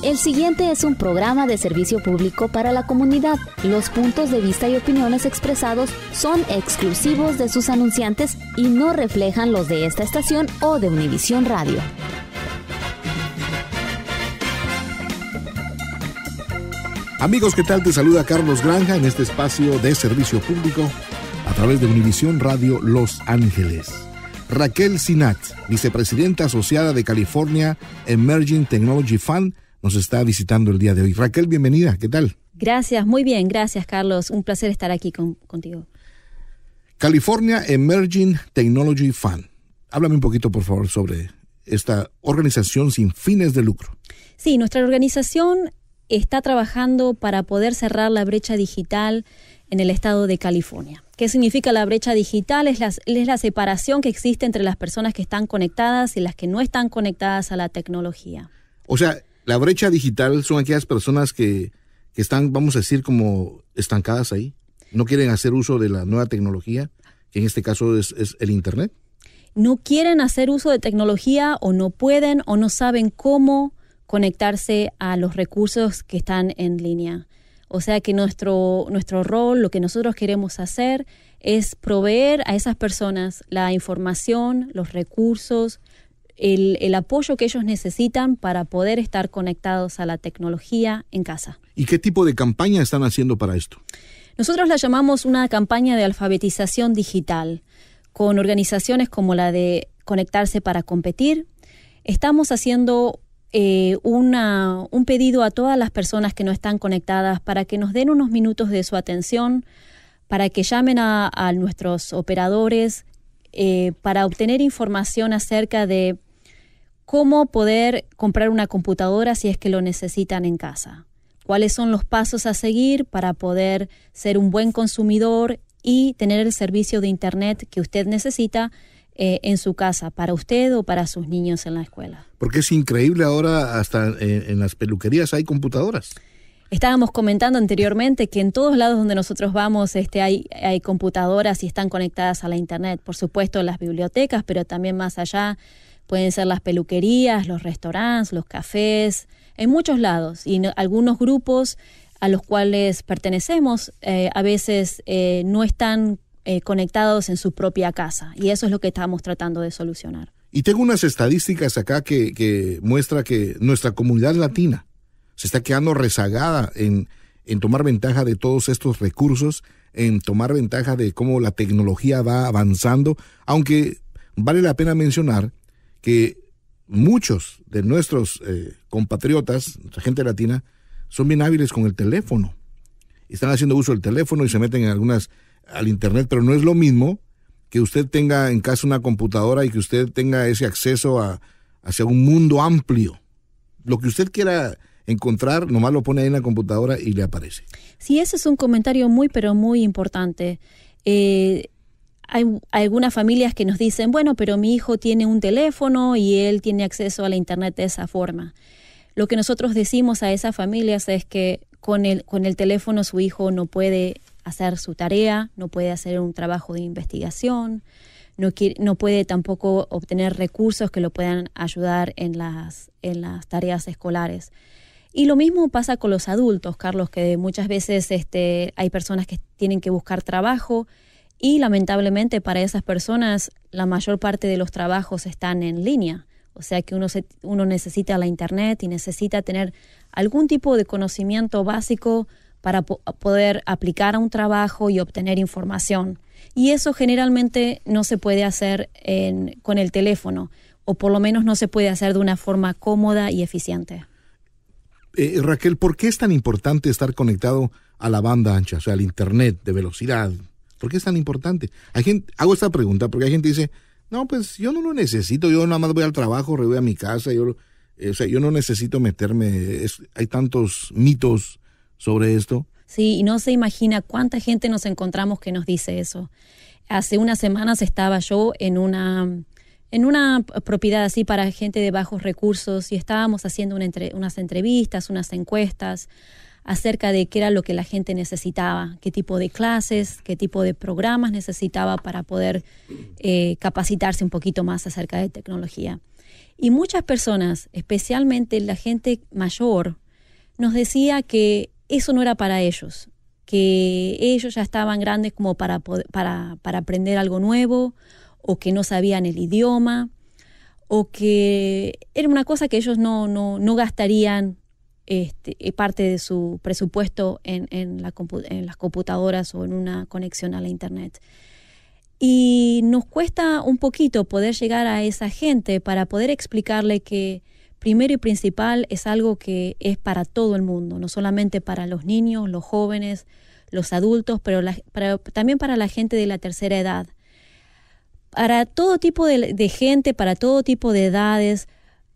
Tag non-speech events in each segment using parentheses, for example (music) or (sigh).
El siguiente es un programa de servicio público para la comunidad. Los puntos de vista y opiniones expresados son exclusivos de sus anunciantes y no reflejan los de esta estación o de Univisión Radio. Amigos, ¿qué tal? Te saluda Carlos Granja en este espacio de servicio público a través de Univisión Radio Los Ángeles. Raquel Sinat, vicepresidenta asociada de California Emerging Technology Fund, nos está visitando el día de hoy. Raquel, bienvenida, ¿qué tal? Gracias, muy bien, gracias Carlos, un placer estar aquí contigo. California Emerging Technology Fund. Háblame un poquito, por favor, sobre esta organización sin fines de lucro. Sí, nuestra organización está trabajando para poder cerrar la brecha digital en el estado de California. ¿Qué significa la brecha digital? Es la, es la, separación que existe entre las personas que están conectadas y las que no están conectadas a la tecnología. O sea, la brecha digital son aquellas personas que, están, vamos a decir, como estancadas ahí. No quieren hacer uso de la nueva tecnología, que en este caso es, el Internet. No quieren hacer uso de tecnología o no pueden o no saben cómo conectarse a los recursos que están en línea. O sea que nuestro, nuestro rol, lo que nosotros queremos hacer es proveer a esas personas la información, los recursos, el, apoyo que ellos necesitan para poder estar conectados a la tecnología en casa. ¿Y qué tipo de campaña están haciendo para esto? Nosotros la llamamos una campaña de alfabetización digital con organizaciones como la de Conectarse para Competir. Estamos haciendo eh, un pedido a todas las personas que no están conectadas para que nos den unos minutos de su atención, para que llamen a, nuestros operadores, eh, para obtener información acerca de cómo poder comprar una computadora si es que lo necesitan en casa. ¿Cuáles son los pasos a seguir para poder ser un buen consumidor y tener el servicio de Internet que usted necesita eh, en su casa, para usted o para sus niños en la escuela? Porque es increíble ahora, hasta en, las peluquerías hay computadoras. Estábamos comentando anteriormente que en todos lados donde nosotros vamos este, hay, hay computadoras y están conectadas a la Internet. Por supuesto, las bibliotecas, pero también más allá, Pueden ser las peluquerías, los restaurantes, los cafés, en muchos lados. Y algunos grupos a los cuales pertenecemos eh, a veces eh, no están eh, conectados en su propia casa. Y eso es lo que estamos tratando de solucionar. Y tengo unas estadísticas acá que, muestran muestra que nuestra comunidad latina se está quedando rezagada en tomar ventaja de todos estos recursos, en tomar ventaja de cómo la tecnología va avanzando, aunque vale la pena mencionar que muchos de nuestros eh, compatriotas, nuestra gente latina, son bien hábiles con el teléfono. Están haciendo uso del teléfono y se meten en algunas al internet, pero no es lo mismo que usted tenga en casa una computadora y que usted tenga ese acceso a, hacia un mundo amplio. Lo que usted quiera encontrar, nomás lo pone ahí en la computadora y le aparece. Sí, ese es un comentario muy, pero muy importante. Eh, hay algunas familias que nos dicen, bueno, pero mi hijo tiene un teléfono y él tiene acceso a la Internet de esa forma. Lo que nosotros decimos a esas familias es que con el, teléfono su hijo no puede hacer su tarea, no puede hacer un trabajo de investigación, no, puede tampoco obtener recursos que lo puedan ayudar en las, tareas escolares. Y lo mismo pasa con los adultos, Carlos, que muchas veces este, hay personas que tienen que buscar trabajo, y lamentablemente para esas personas la mayor parte de los trabajos están en línea. O sea que uno, uno necesita la internet y necesita tener algún tipo de conocimiento básico para poder aplicar a un trabajo y obtener información. Y eso generalmente no se puede hacer con el teléfono, o por lo menos no se puede hacer de una forma cómoda y eficiente. Eh, Raquel, ¿por qué es tan importante estar conectado a la banda ancha, o sea, al Internet de velocidad ¿Por qué es tan importante? Hay gente, hago esta pregunta porque hay gente que dice, no, pues yo no lo necesito, yo nada más voy al trabajo, voy a mi casa, yo, eh, o sea, yo no necesito meterme, hay tantos mitos sobre esto. Sí, y no se imagina cuánta gente nos encontramos que nos dice eso. Hace unas semanas estaba yo en una, en una propiedad así para gente de bajos recursos y estábamos haciendo unas entrevistas, unas encuestas acerca de qué era lo que la gente necesitaba, qué tipo de clases, qué tipo de programas necesitaba para poder eh, capacitarse un poquito más acerca de tecnología. Y muchas personas, especialmente la gente mayor, nos decía que eso no era para ellos, que ellos ya estaban grandes como para, para, para aprender algo nuevo o que no sabían el idioma o que era una cosa que ellos no, no, no gastarían este, parte de su presupuesto en, las computadoras o en una conexión a la Internet. Y nos cuesta un poquito poder llegar a esa gente para poder explicarle que primero y principal es algo que es para todo el mundo, no solamente para los niños, los jóvenes, los adultos, pero también para la gente de la tercera edad. Para todo tipo de, gente, para todo tipo de edades,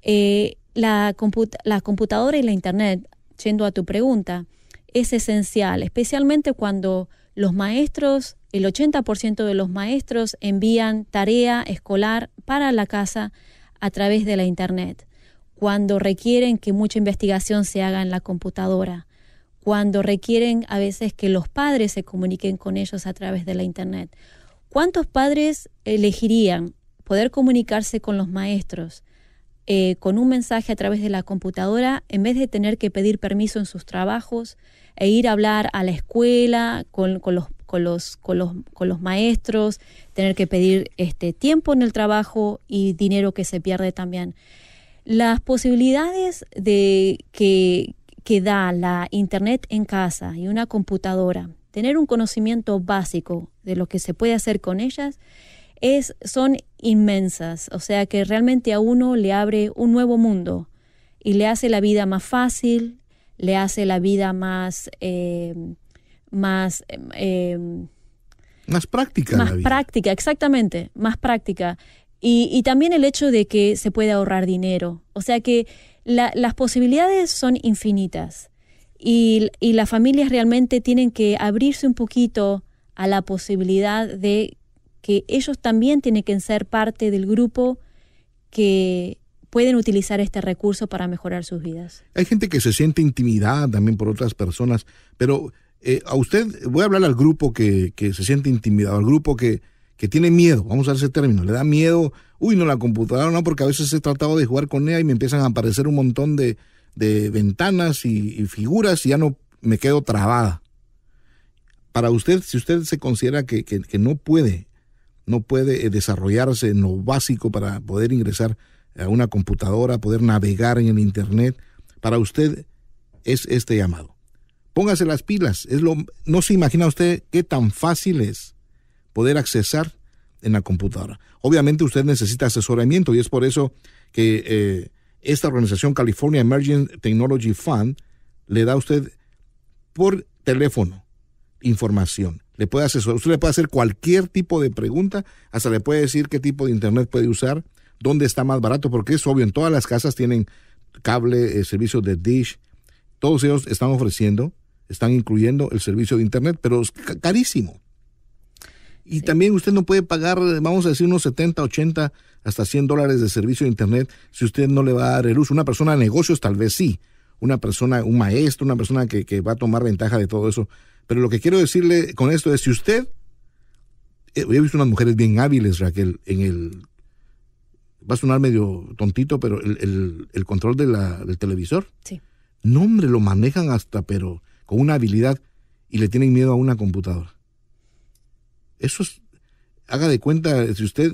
eh, la, computadora y la Internet, yendo a tu pregunta, es esencial, especialmente cuando los maestros, el 80% de los maestros envían tarea escolar para la casa a través de la Internet, cuando requieren que mucha investigación se haga en la computadora, cuando requieren a veces que los padres se comuniquen con ellos a través de la Internet. ¿Cuántos padres elegirían poder comunicarse con los maestros eh, con un mensaje a través de la computadora, en vez de tener que pedir permiso en sus trabajos e ir a hablar a la escuela con, los los, con los, maestros, tener que pedir este, tiempo en el trabajo y dinero que se pierde también. Las posibilidades de que, que da la internet en casa y una computadora, tener un conocimiento básico de lo que se puede hacer con ellas, son inmensas, o sea que realmente a uno le abre un nuevo mundo y le hace la vida más fácil, le hace la vida más... Eh, más... Eh, más práctica. Más práctica, exactamente, más práctica. Y, también el hecho de que se puede ahorrar dinero. O sea que las posibilidades son infinitas. Y, y, las familias realmente tienen que abrirse un poquito a la posibilidad de que ellos también tienen que ser parte del grupo que pueden utilizar este recurso para mejorar sus vidas. Hay gente que se siente intimidada también por otras personas, pero eh, a usted, voy a hablar al grupo que, se siente intimidado, al grupo que, tiene miedo, vamos a ese término, le da miedo, uy, no la computadora, no, porque a veces he tratado de jugar con ella y me empiezan a aparecer un montón de, de ventanas y, figuras y ya no me quedo trabada. Para usted, si usted se considera que no puede no puede eh, desarrollarse en lo básico para poder ingresar a una computadora, poder navegar en el Internet. Para usted es este llamado. Póngase las pilas. Es lo, no se imagina usted qué tan fácil es poder accesar en la computadora. Obviamente usted necesita asesoramiento y es por eso que eh, esta organización California Emerging Technology Fund le da a usted por teléfono información le puede usted le puede hacer cualquier tipo de pregunta, hasta le puede decir qué tipo de internet puede usar, dónde está más barato, porque es obvio, en todas las casas tienen cable, eh, servicios de dish, todos ellos están ofreciendo, están incluyendo el servicio de internet, pero es carísimo. Y también usted no puede pagar, vamos a decir, unos 70, 80, hasta 100 dólares de servicio de Internet si usted no le va a dar el uso. Una persona de negocios tal vez sí, una persona, un maestro, una persona que va a tomar ventaja de todo eso, pero lo que quiero decirle con esto es, si usted, eh, he visto unas mujeres bien hábiles, Raquel, en el, va a sonar medio tontito, pero el, control de del televisor. Sí. No, hombre, lo manejan hasta, pero con una habilidad y le tienen miedo a una computadora. Eso es, haga de cuenta, si usted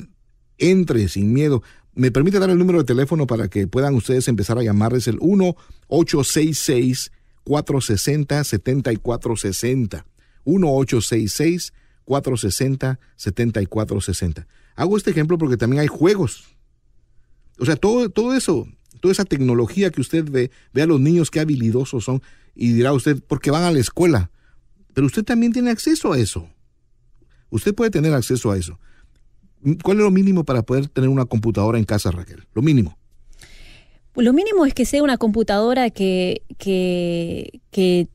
entre sin miedo, me permite dar el número de teléfono para que puedan ustedes empezar a llamar, es el 1 866 460 7460 1-866-460-7460. Hago este ejemplo porque también hay juegos. O sea, todo, todo eso, toda esa tecnología que usted ve, ve a los niños qué habilidosos son y dirá usted, porque van a la escuela. Pero usted también tiene acceso a eso. Usted puede tener acceso a eso. ¿Cuál es lo mínimo para poder tener una computadora en casa, Raquel? Lo mínimo. Lo mínimo es que sea una computadora que,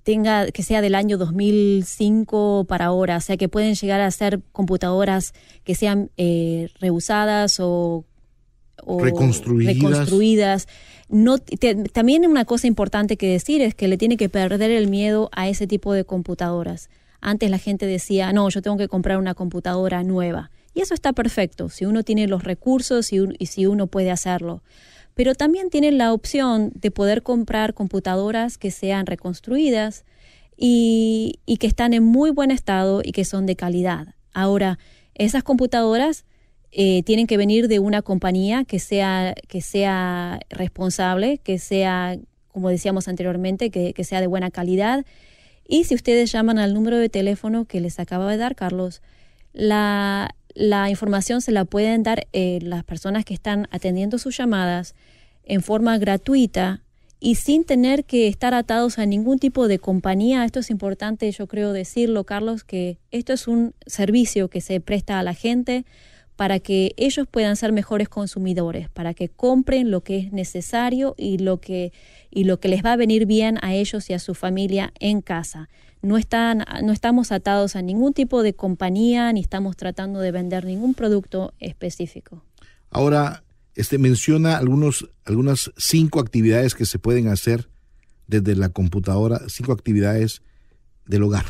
tenga, que sea del año 2005 para ahora, o sea que pueden llegar a ser computadoras que sean eh, reusadas o, reconstruidas. No, también una cosa importante que decir es que le tiene que perder el miedo a ese tipo de computadoras. Antes la gente decía, no, yo tengo que comprar una computadora nueva. Y eso está perfecto, si uno tiene los recursos y si uno puede hacerlo pero también tienen la opción de poder comprar computadoras que sean reconstruidas y, que están en muy buen estado y que son de calidad. Ahora, esas computadoras eh, tienen que venir de una compañía que sea, que sea responsable, que sea, como decíamos anteriormente, que, que sea de buena calidad. Y si ustedes llaman al número de teléfono que les acaba de dar Carlos, la, la información se la pueden dar eh, las personas que están atendiendo sus llamadas en forma gratuita y sin tener que estar atados a ningún tipo de compañía. Esto es importante, yo creo, decirlo, Carlos, que esto es un servicio que se presta a la gente para que ellos puedan ser mejores consumidores, para que compren lo que es necesario y lo que, y lo que les va a venir bien a ellos y a su familia en casa no, están, no estamos atados a ningún tipo de compañía ni estamos tratando de vender ningún producto específico. Ahora, este menciona algunos, algunas cinco actividades que se pueden hacer desde la computadora, cinco actividades del hogar.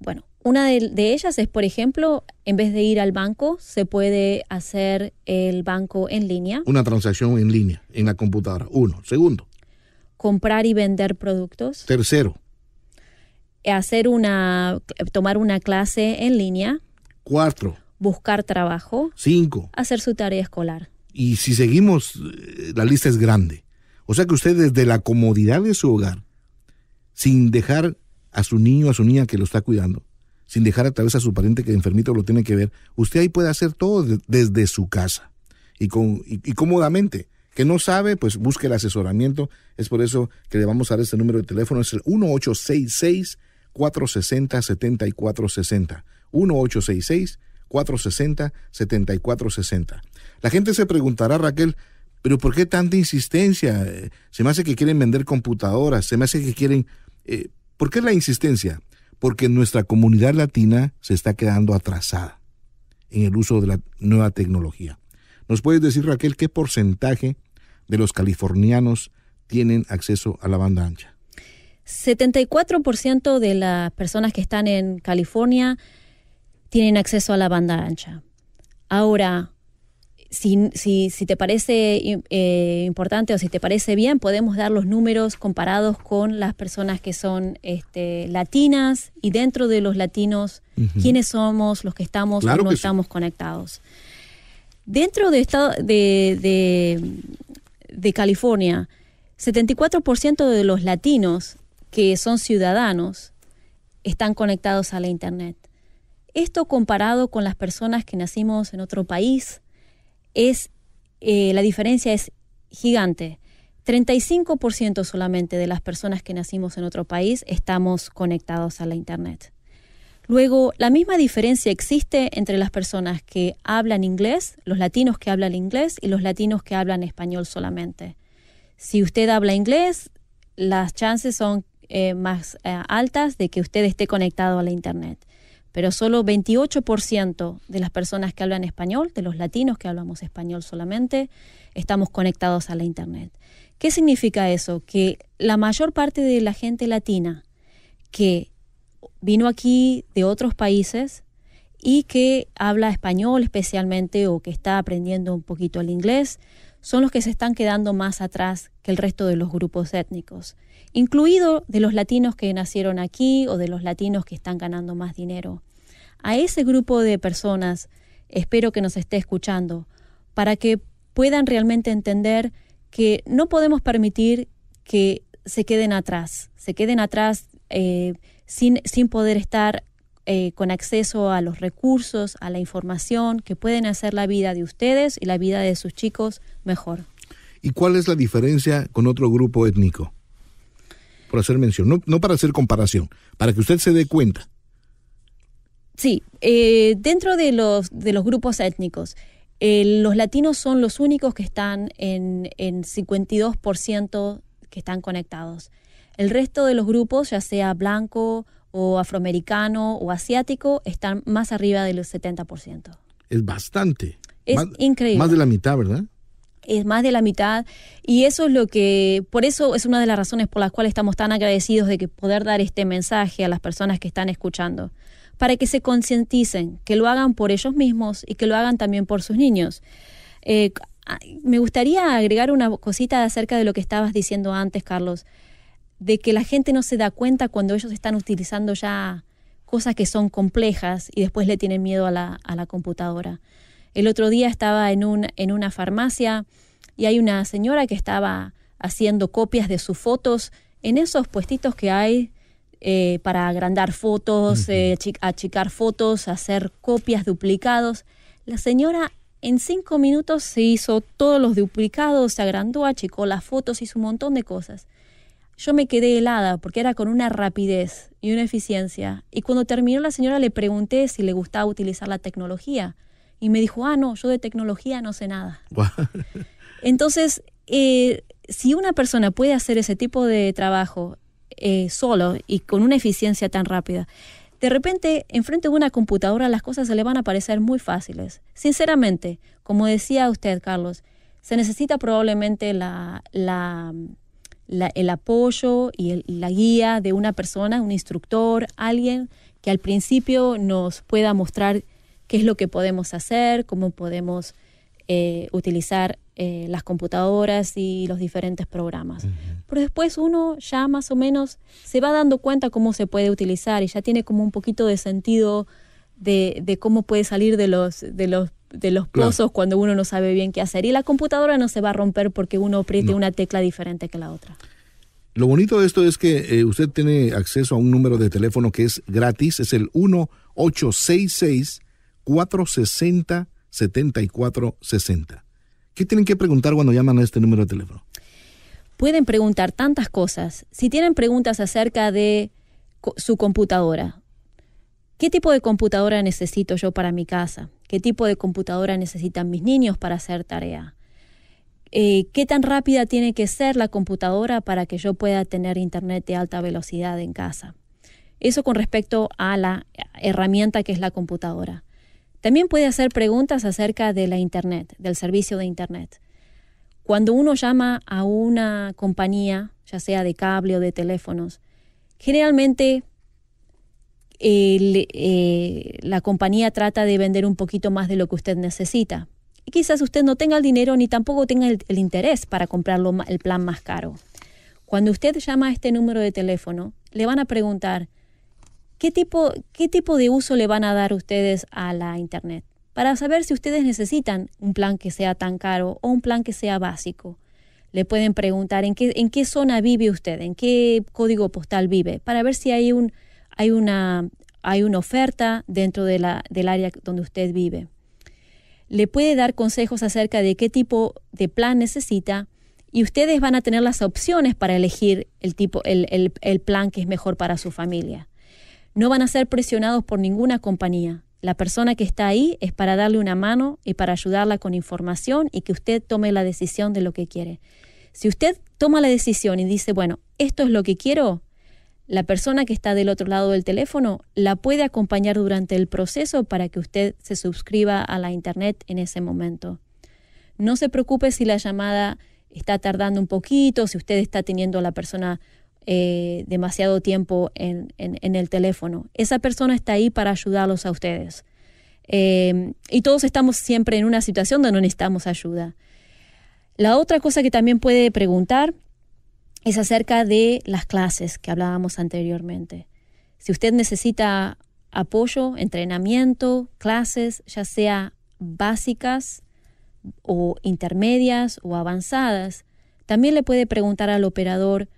Bueno, una de, ellas es, por ejemplo, en vez de ir al banco, se puede hacer el banco en línea. Una transacción en línea, en la computadora. Uno. Segundo. Comprar y vender productos. Tercero hacer una, tomar una clase en línea. Cuatro. Buscar trabajo. Cinco. Hacer su tarea escolar. Y si seguimos, eh, la lista es grande. O sea que usted desde la comodidad de su hogar, sin dejar a su niño, a su niña que lo está cuidando, sin dejar a través a su pariente que enfermito lo tiene que ver, usted ahí puede hacer todo desde su casa y, con, cómodamente. Que no sabe, pues busque el asesoramiento. Es por eso que le vamos a dar este número de teléfono. Es el 1866 460-7460. 1-866-460-7460. La gente se preguntará, Raquel, pero ¿por qué tanta insistencia? Se me hace que quieren vender computadoras, se me hace que quieren... Eh, ¿Por qué la insistencia? Porque nuestra comunidad latina se está quedando atrasada en el uso de la nueva tecnología. ¿Nos puedes decir, Raquel, qué porcentaje de los californianos tienen acceso a la banda ancha? 74% de las personas que están en California tienen acceso a la banda ancha. Ahora, si, te parece eh, importante o si te parece bien, podemos dar los números comparados con las personas que son este, latinas y dentro de los latinos, quiénes somos los que estamos o no estamos conectados. Dentro de, estado, de, de, de California, 74% de los latinos que son ciudadanos están conectados a la Internet. Esto comparado con las personas que nacimos en otro país, es, eh, la diferencia es gigante. 35% solamente de las personas que nacimos en otro país estamos conectados a la Internet. Luego, la misma diferencia existe entre las personas que hablan inglés, los latinos que hablan inglés y los latinos que hablan español solamente. Si usted habla inglés, las chances son eh, más eh, altas de que usted esté conectado a la Internet. Pero solo 28% de las personas que hablan español, de los latinos que hablamos español solamente, estamos conectados a la Internet. ¿Qué significa eso? Que la mayor parte de la gente latina que vino aquí de otros países y que habla español especialmente o que está aprendiendo un poquito el inglés, son los que se están quedando más atrás que el resto de los grupos étnicos incluido de los latinos que nacieron aquí o de los latinos que están ganando más dinero. A ese grupo de personas espero que nos esté escuchando para que puedan realmente entender que no podemos permitir que se queden atrás, se queden atrás eh, sin, sin poder estar eh, con acceso a los recursos, a la información, que pueden hacer la vida de ustedes y la vida de sus chicos mejor. ¿Y cuál es la diferencia con otro grupo étnico? por hacer mención, no, para hacer comparación, para que usted se dé cuenta. Sí, eh, dentro de los, de los grupos étnicos, eh, los latinos son los únicos que están en, en 52% que están conectados. El resto de los grupos, ya sea blanco o afroamericano o asiático, están más arriba del 70%. Es bastante. Es increíble. Más de la mitad, ¿verdad? es más de la mitad y eso es lo que, por eso es una de las razones por las cuales estamos tan agradecidos de que poder dar este mensaje a las personas que están escuchando, para que se concienticen, que lo hagan por ellos mismos y que lo hagan también por sus niños. Eh, ah, me gustaría agregar una cosita acerca de lo que estabas diciendo antes, Carlos, de que la gente no se da cuenta cuando ellos están utilizando ya cosas que son complejas y después le tienen miedo a la, a la computadora. El otro día estaba en, un, en una farmacia y hay una señora que estaba haciendo copias de sus fotos en esos puestitos que hay eh, para agrandar fotos, eh, achicar fotos, hacer copias, duplicados. La señora en cinco minutos se hizo todos los duplicados, se agrandó, achicó las fotos, hizo un montón de cosas. Yo me quedé helada porque era con una rapidez y una eficiencia. Y cuando terminó la señora le pregunté si le gustaba utilizar la tecnología. Y me dijo, ah, no, yo de tecnología no sé nada. (laughs) Entonces, eh, si una persona puede hacer ese tipo de trabajo eh, solo y con una eficiencia tan rápida, de repente, enfrente de una computadora las cosas se le van a parecer muy fáciles. Sinceramente, como decía usted, Carlos, se necesita probablemente la, el apoyo y la guía de una persona, un instructor, alguien que al principio nos pueda mostrar qué es lo que podemos hacer, cómo podemos eh, utilizar eh, las computadoras y los diferentes programas. Pero después uno ya más o menos se va dando cuenta cómo se puede utilizar y ya tiene como un poquito de sentido de, cómo puede salir de los, de los de los pozos cuando uno no sabe bien qué hacer. Y la computadora no se va a romper porque uno apriete una tecla diferente que la otra. Lo bonito de esto es que eh, usted tiene acceso a un número de teléfono que es gratis, es el 1866 460 7460. ¿Qué tienen que preguntar cuando llaman a este número de teléfono? Pueden preguntar tantas cosas. Si tienen preguntas acerca de su computadora, ¿qué tipo de computadora necesito yo para mi casa? ¿Qué tipo de computadora necesitan mis niños para hacer tarea? Eh, ¿Qué tan rápida tiene que ser la computadora para que yo pueda tener internet de alta velocidad en casa? Eso con respecto a la herramienta que es la computadora. También puede hacer preguntas acerca de la Internet, del servicio de Internet. Cuando uno llama a una compañía, ya sea de cable o de teléfonos, generalmente eh, eh, la compañía trata de vender un poquito más de lo que usted necesita. Y quizás usted no tenga el dinero ni tampoco tenga el, interés para comprar el plan más caro. Cuando usted llama a este número de teléfono, le van a preguntar, ¿Qué tipo, de uso le van a dar ustedes a la Internet? Para saber si ustedes necesitan un plan que sea tan caro o un plan que sea básico. Le pueden preguntar en qué, zona vive usted, en qué código postal vive, para ver si hay, un, hay, una, oferta dentro del área donde usted vive. Le puede dar consejos acerca de qué tipo de plan necesita y ustedes van a tener las opciones para elegir el plan que es mejor para su familia. No van a ser presionados por ninguna compañía. La persona que está ahí es para darle una mano y para ayudarla con información y que usted tome la decisión de lo que quiere. Si usted toma la decisión y dice, bueno, esto es lo que quiero, la persona que está del otro lado del teléfono la puede acompañar durante el proceso para que usted se suscriba a la Internet en ese momento. No se preocupe si la llamada está tardando un poquito, si usted está teniendo a la persona eh, demasiado tiempo en, el teléfono. Esa persona está ahí para ayudarlos a ustedes. Eh, y todos estamos siempre en una situación donde no necesitamos ayuda. La otra cosa que también puede preguntar es acerca de las clases que hablábamos anteriormente. Si usted necesita apoyo, entrenamiento, clases, ya sea básicas o intermedias o avanzadas, también le puede preguntar al operador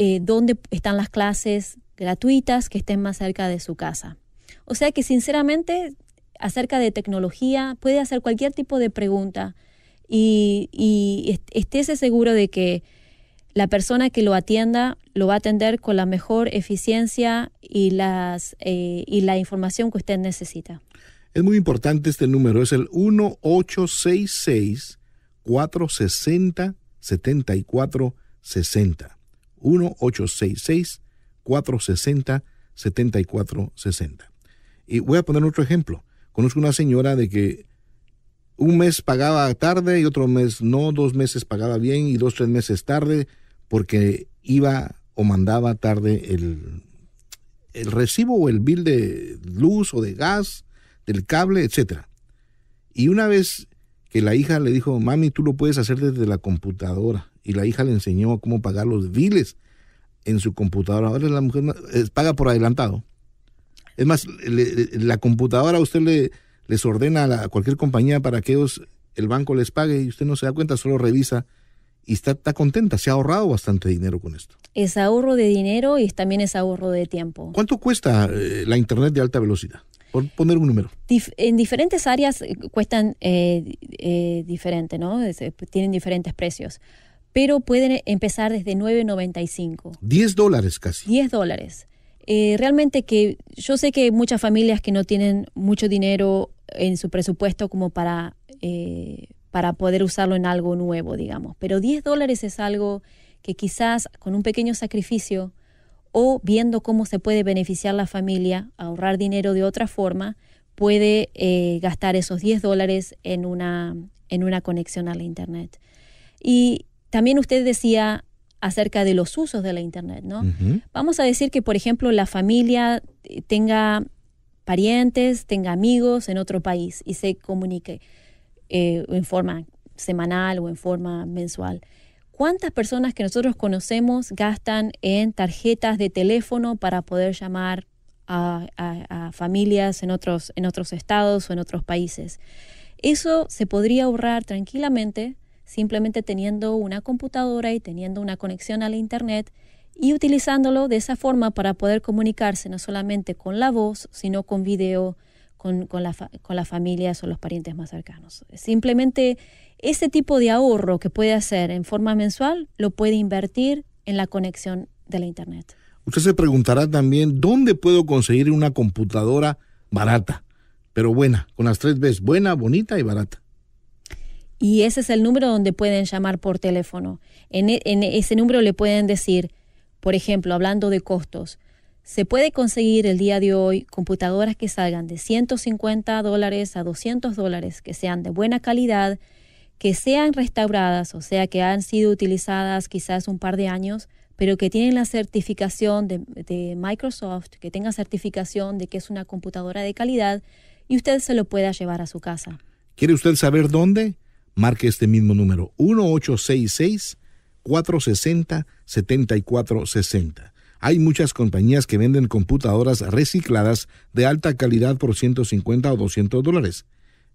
eh, dónde están las clases gratuitas que estén más cerca de su casa. O sea que sinceramente acerca de tecnología puede hacer cualquier tipo de pregunta y, y estése seguro de que la persona que lo atienda lo va a atender con la mejor eficiencia y, eh, y la información que usted necesita. Es muy importante este número, es el 1866 460 7460. 1-866-460-7460. Y voy a poner otro ejemplo. Conozco una señora de que un mes pagaba tarde y otro mes no, dos meses pagaba bien y dos, tres meses tarde porque iba o mandaba tarde el, el recibo o el bill de luz o de gas, del cable, etc. Y una vez que la hija le dijo, mami, tú lo puedes hacer desde la computadora. Y la hija le enseñó cómo pagar los biles en su computadora. Ahora la mujer eh, paga por adelantado. Es más, la computadora usted le, les ordena a, cualquier compañía para que ellos, el banco les pague y usted no se da cuenta, solo revisa y está, contenta, se ha ahorrado bastante dinero con esto. Es ahorro de dinero y también es ahorro de tiempo. ¿Cuánto cuesta eh, la Internet de alta velocidad? por poner un número. en diferentes áreas eh, cuestan eh, eh, diferente, ¿no? Eh, tienen diferentes precios. Pero pueden empezar desde 9.95. 10 dólares casi. 10 dólares. realmente que yo sé que hay muchas familias que no tienen mucho dinero en su presupuesto como para, para poder usarlo en algo nuevo, digamos. Pero 10 dólares es algo que quizás con un pequeño sacrificio o viendo cómo se puede beneficiar la familia, ahorrar dinero de otra forma, puede eh, gastar esos 10 dólares en una, en una conexión a la Internet. Y también usted decía acerca de los usos de la Internet, ¿no? Vamos a decir que, por ejemplo, la familia eh, tenga parientes, tenga amigos en otro país y se comunique eh, en forma semanal o en forma mensual. ¿Cuántas personas que nosotros conocemos gastan en tarjetas de teléfono para poder llamar a, familias en otros, en otros estados o en otros países? Eso se podría ahorrar tranquilamente simplemente teniendo una computadora y teniendo una conexión a Internet y utilizándolo de esa forma para poder comunicarse no solamente con la voz, sino con video, con, con, la, con las familias o los parientes más cercanos. Simplemente ese tipo de ahorro que puede hacer en forma mensual lo puede invertir en la conexión de la Internet. Usted se preguntará también dónde puedo conseguir una computadora barata, pero buena, con las tres Bs, buena, bonita y barata. Y ese es el número donde pueden llamar por teléfono. En, e, en ese número le pueden decir, por ejemplo, hablando de costos, se puede conseguir el día de hoy computadoras que salgan de 150 dólares a 200 dólares, que sean de buena calidad, que sean restauradas, o sea, que han sido utilizadas quizás un par de años, pero que tienen la certificación de, de Microsoft, que tenga certificación de que es una computadora de calidad y usted se lo pueda llevar a su casa. ¿Quiere usted saber dónde? Marque este mismo número, 1866 460 7460 hay muchas compañías que venden computadoras recicladas de alta calidad por 150 o 200 dólares.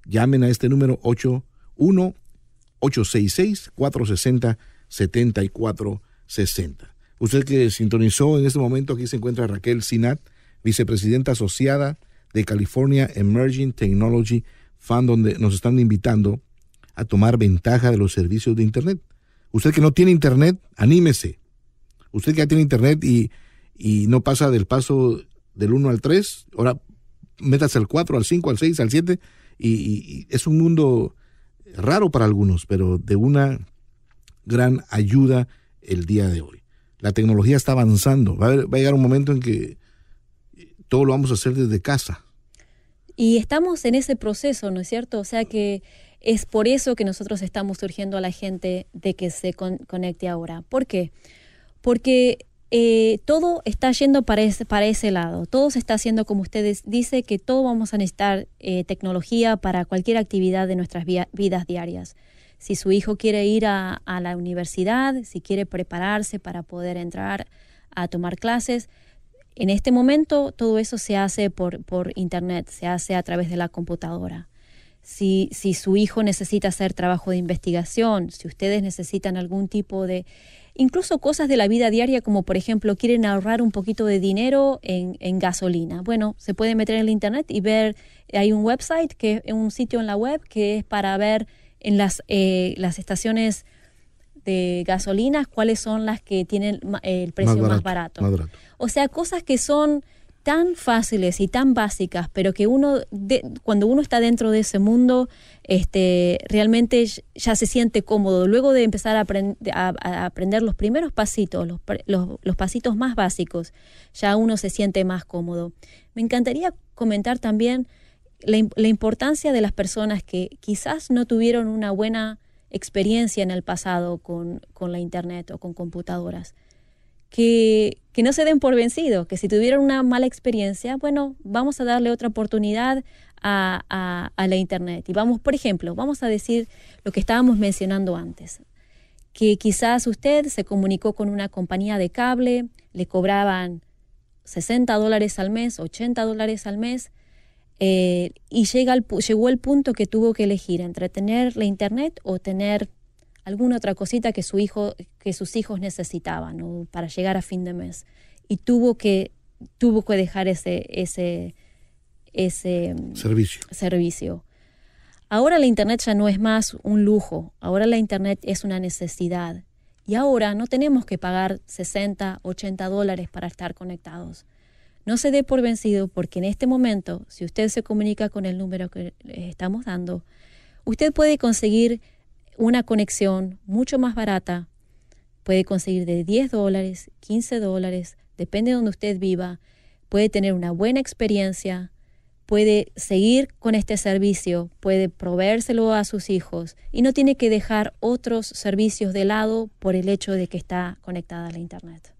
Llamen a este número 81 460 7460 Usted que sintonizó en este momento, aquí se encuentra Raquel Sinat, vicepresidenta asociada de California Emerging Technology Fund, donde nos están invitando a tomar ventaja de los servicios de Internet. Usted que no tiene Internet, anímese usted ya tiene internet y, no pasa del paso del 1 al 3, ahora metas al 4, al 5, al 6, al 7, y, es un mundo raro para algunos, pero de una gran ayuda el día de hoy. La tecnología está avanzando, va a, llegar un momento en que todo lo vamos a hacer desde casa. Y estamos en ese proceso, ¿no es cierto? O sea que es por eso que nosotros estamos surgiendo a la gente de que se conecte ahora. ¿Por qué? porque eh, todo está yendo para ese, lado, todo se está haciendo como ustedes dicen, que todo vamos a necesitar eh, tecnología para cualquier actividad de nuestras vidas diarias. Si su hijo quiere ir a, la universidad, si quiere prepararse para poder entrar a tomar clases, en este momento todo eso se hace por, internet, se hace a través de la computadora. si su hijo necesita hacer trabajo de investigación, si ustedes necesitan algún tipo de incluso cosas de la vida diaria como por ejemplo quieren ahorrar un poquito de dinero en, gasolina. Bueno, se puede meter en el internet y ver, eh, hay un website, que es un sitio en la web que es para ver en las, eh, las estaciones de gasolinas cuáles son las que tienen el precio Más barato. O sea, cosas que son tan fáciles y tan básicas, pero que uno, cuando uno está dentro de ese mundo, este, realmente ya se siente cómodo. Luego de empezar a, aprender los primeros pasitos, los, pasitos más básicos, ya uno se siente más cómodo. Me encantaría comentar también la, importancia de las personas que quizás no tuvieron una buena experiencia en el pasado con la Internet o con computadoras que, no se den por vencidos, que si tuvieron una mala experiencia, bueno, vamos a darle otra oportunidad a, la Internet. Y vamos, por ejemplo, vamos a decir lo que estábamos mencionando antes, que quizás usted se comunicó con una compañía de cable, le cobraban 60 dólares al mes, 80 dólares al mes, eh, y llega llegó el punto que tuvo que elegir entre tener la Internet o tener alguna otra cosita que, su hijo, que sus hijos necesitaban para llegar a fin de mes. Y tuvo que, tuvo que dejar ese, ese, ese mm, servicio. servicio. Ahora la Internet ya no es más un lujo, ahora la Internet es una necesidad. Y ahora no tenemos que pagar 60, 80 dólares para estar conectados. No se dé por vencido porque en este momento, si usted se comunica con el número que estamos dando, usted puede conseguir una conexión mucho más barata. Puede conseguir de 10 dólares, 15 dólares, depende de donde usted viva. Puede tener una buena experiencia, puede seguir con este servicio, puede proveérselo a sus hijos y no tiene que dejar otros servicios de lado por el hecho de que está conectada a la Internet.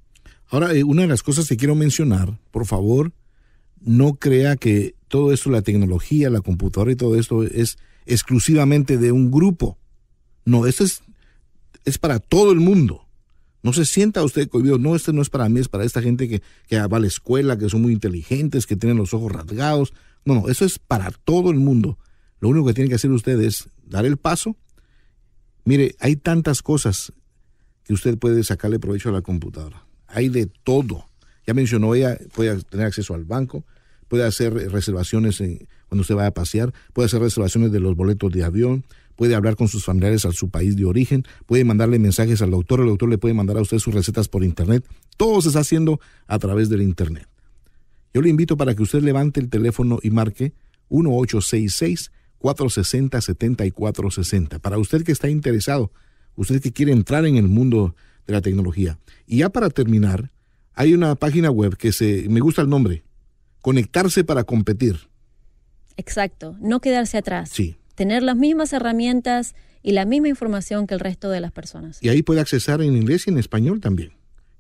Ahora, eh, una de las cosas que quiero mencionar, por favor, no crea que todo esto, la tecnología, la computadora y todo esto es exclusivamente de un grupo. No, eso este es, es para todo el mundo. No se sienta usted cohibido, no, este no es para mí, es para esta gente que, va a la escuela, que son muy inteligentes, que tienen los ojos rasgados. No, no, eso es para todo el mundo. Lo único que tiene que hacer usted es dar el paso. Mire, hay tantas cosas que usted puede sacarle provecho a la computadora. Hay de todo. Ya mencionó ella, puede tener acceso al banco, puede hacer reservaciones cuando usted vaya a pasear, puede hacer reservaciones de los boletos de avión, puede hablar con sus familiares a su país de origen, puede mandarle mensajes al doctor, el doctor le puede mandar a usted sus recetas por internet. Todo se está haciendo a través del internet. Yo le invito para que usted levante el teléfono y marque 1866-460-7460. Para usted que está interesado, usted que quiere entrar en el mundo de la tecnología. Y ya para terminar, hay una página web que se, me gusta el nombre, Conectarse para competir. Exacto, no quedarse atrás. Sí, tener las mismas herramientas y la misma información que el resto de las personas. Y ahí puede accesar en inglés y en español también.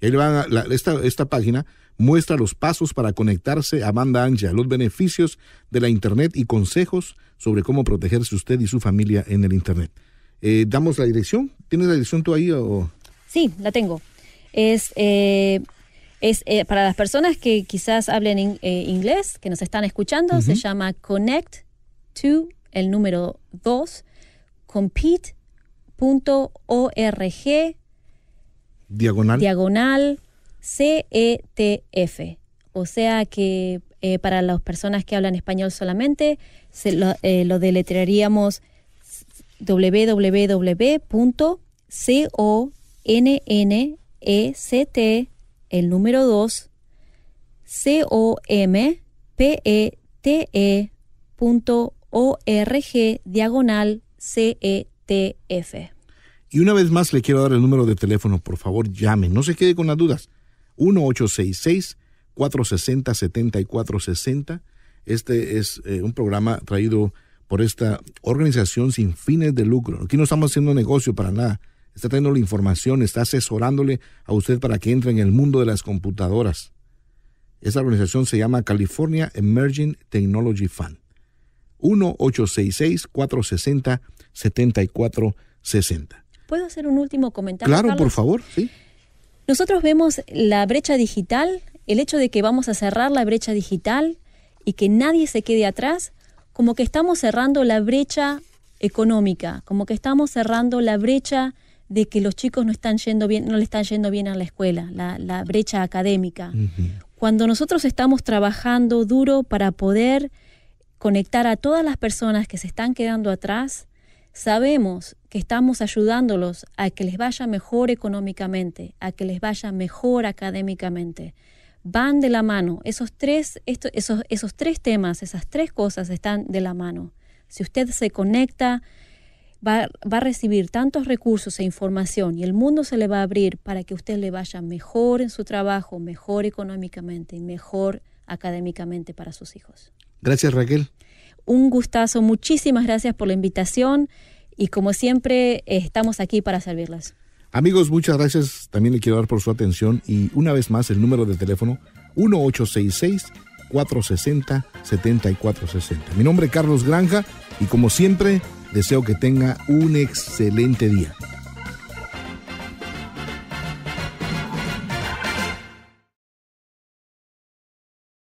esta, esta página muestra los pasos para conectarse a banda ancha, los beneficios de la Internet y consejos sobre cómo protegerse usted y su familia en el Internet. Eh, ¿Damos la dirección? ¿Tienes la dirección tú ahí? O? Sí, la tengo. Es, eh, es eh, para las personas que quizás hablen inglés, que nos están escuchando, se llama Connect to el número 2, compete.org diagonal. diagonal CETF. O sea que eh, para las personas que hablan español solamente, lo, eh, n e deletrearíamos t el número 2, c-o-m-p-e-t-e compete.org org diagonal CETF. Y una vez más le quiero dar el número de teléfono, por favor llame, no se quede con las dudas. 1866-460-7460. Este es eh, un programa traído por esta organización sin fines de lucro. Aquí no estamos haciendo negocio para nada. Está trayendo la información, está asesorándole a usted para que entre en el mundo de las computadoras. Esta organización se llama California Emerging Technology Fund. 1-866-460-7460. ¿Puedo hacer un último comentario? Claro, por favor, sí. Nosotros vemos la brecha digital, el hecho de que vamos a cerrar la brecha digital y que nadie se quede atrás, como que estamos cerrando la brecha económica, como que estamos cerrando la brecha de que los chicos no están yendo bien, no le están yendo bien a la escuela, la, brecha académica. Cuando nosotros estamos trabajando duro para poder conectar a todas las personas que se están quedando atrás, sabemos que estamos ayudándolos a que les vaya mejor económicamente, a que les vaya mejor académicamente. Van de la mano. Esos tres, esos, tres temas, esas tres cosas están de la mano. Si usted se conecta, va, va a recibir tantos recursos e información y el mundo se le va a abrir para que usted le vaya mejor en su trabajo, mejor económicamente y mejor académicamente para sus hijos. Gracias Raquel. Un gustazo, muchísimas gracias por la invitación y como siempre estamos aquí para servirlas. Amigos, muchas gracias. También le quiero dar por su atención y una vez más el número de teléfono 1866 460 7460. Mi nombre es Carlos Granja y como siempre deseo que tenga un excelente día.